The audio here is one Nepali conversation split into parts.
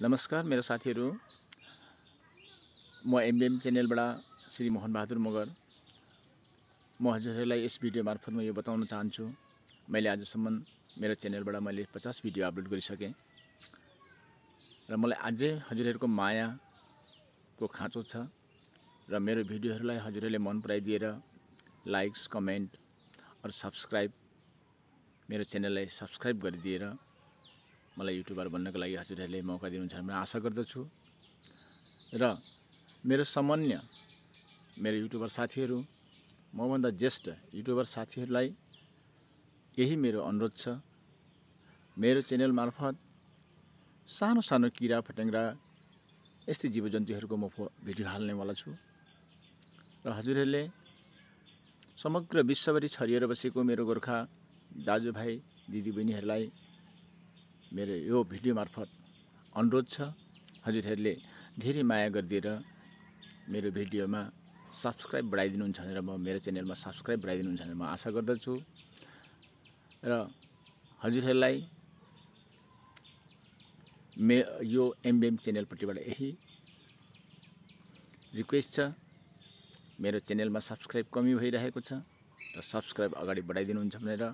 नमस्कार मेरो साथीहरू म एमबिएम च्यानलबाट श्री मोहन बहादुर मगर म हजुरहरूलाई यस भिडियो मार्फत म यो बताउन चाहन्छु मैले आजसम्म मेरो च्यानलबाट मैले पचास भिडियो अपलोड गरिसकेँ र मलाई अझै हजुरहरूको मायाको खाँचो छ र मेरो भिडियोहरूलाई हजुरहरूले मन पराइदिएर लाइक्स कमेन्ट अरू सब्सक्राइब मेरो च्यानललाई सब्सक्राइब गरिदिएर मलाई युट्युबर बन्नको लागि हजुरहरूले मौका दिनुहुन्छ भनेर आशा गर्दछु र मेरो सामान्य मेरो युट्युबर साथीहरू मभन्दा ज्येष्ठ युट्युबर साथीहरूलाई यही मेरो अनुरोध छ मेरो च्यानल मार्फत सानो सानो किरा फट्याङ्ग्रा यस्तै जीवजन्तुहरूको म भिडियो हाल्नेवाला छु र हजुरहरूले समग्र विश्वभरि छरिएर बसेको मेरो गोर्खा दाजुभाइ दिदीबहिनीहरूलाई मेरो यो भिडियो मार्फत अनुरोध छ हजुरहरूले धेरै माया गरिदिएर मेरो भिडियोमा सब्सक्राइब बढाइदिनुहुन्छ भनेर म मेरो च्यानलमा सब्सक्राइब बढाइदिनुहुन्छ भनेर म आशा गर्दछु र हजुरहरूलाई मे यो एमबिएम च्यानलपट्टिबाट यही रिक्वेस्ट छ मेरो च्यानलमा सब्सक्राइब कमी भइरहेको छ र सब्सक्राइब अगाडि बढाइदिनुहुन्छ भनेर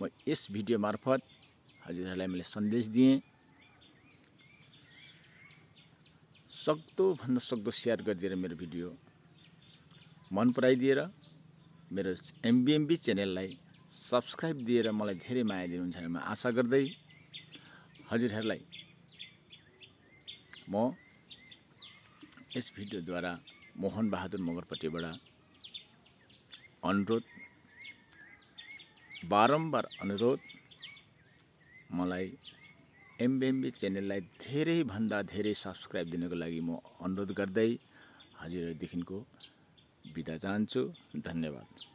म यस भिडियो मार्फत हजुरहरूलाई मैले सन्देश दिएँ सक्दोभन्दा सक्दो सेयर गरिदिएर मेरो भिडियो मन पराइदिएर मेरो एमबिएमबी च्यानललाई सब्सक्राइब दिएर मलाई धेरै माया दिनुहुन्छ भने म आशा गर्दै हजुरहरूलाई म यस भिडियोद्वारा मोहन बहादुर मगरपट्टिबाट अनुरोध बारम्बार अनुरोध मलाई एमबिएमबी च्यानललाई धेरैभन्दा धेरै सब्सक्राइब दिनको लागि म अनुरोध गर्दै हजुरहरूदेखिको बिदा चाहन्छु धन्यवाद